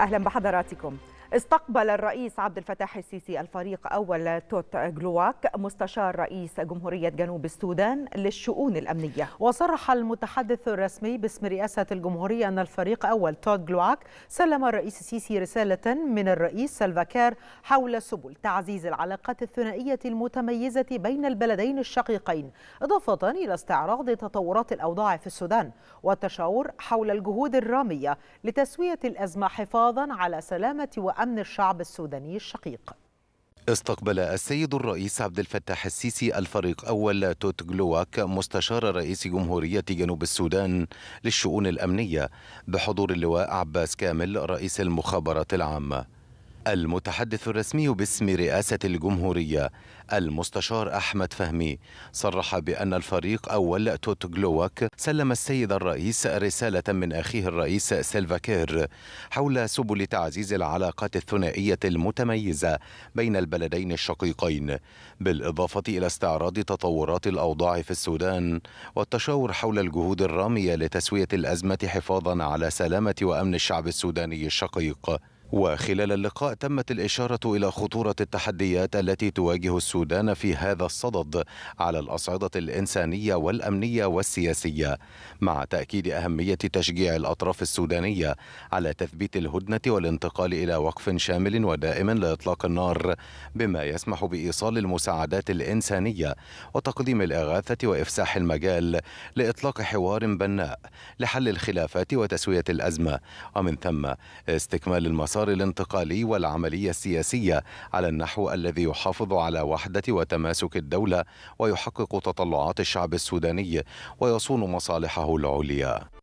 أهلا بحضراتكم استقبل الرئيس عبد الفتاح السيسي الفريق أول توت جلواك مستشار رئيس جمهورية جنوب السودان للشؤون الأمنية وصرح المتحدث الرسمي باسم رئاسة الجمهورية أن الفريق أول توت جلواك سلم الرئيس السيسي رسالة من الرئيس سلفاكار حول سبل تعزيز العلاقات الثنائية المتميزة بين البلدين الشقيقين إضافة إلى استعراض تطورات الأوضاع في السودان والتشاور حول الجهود الرامية لتسوية الأزمة حفاظا على سلامة وأمن أمن الشعب السوداني الشقيق استقبل السيد الرئيس عبد الفتاح السيسي الفريق أول توت جلواك مستشار رئيس جمهورية جنوب السودان للشؤون الأمنية بحضور اللواء عباس كامل رئيس المخابرات العامة المتحدث الرسمي باسم رئاسة الجمهورية المستشار أحمد فهمي صرح بأن الفريق أول توتغلوك سلم السيد الرئيس رسالة من أخيه الرئيس سيلفا كير حول سبل تعزيز العلاقات الثنائية المتميزة بين البلدين الشقيقين بالإضافة إلى استعراض تطورات الأوضاع في السودان والتشاور حول الجهود الرامية لتسوية الأزمة حفاظا على سلامة وأمن الشعب السوداني الشقيق وخلال اللقاء تمت الإشارة إلى خطورة التحديات التي تواجه السودان في هذا الصدد على الأصعدة الإنسانية والأمنية والسياسية مع تأكيد أهمية تشجيع الأطراف السودانية على تثبيت الهدنة والانتقال إلى وقف شامل ودائم لإطلاق النار بما يسمح بإيصال المساعدات الإنسانية وتقديم الإغاثة وإفساح المجال لإطلاق حوار بناء لحل الخلافات وتسوية الأزمة ومن ثم استكمال المسار المسار الانتقالي والعملية السياسية على النحو الذي يحافظ على وحدة وتماسك الدولة ويحقق تطلعات الشعب السوداني ويصون مصالحه العليا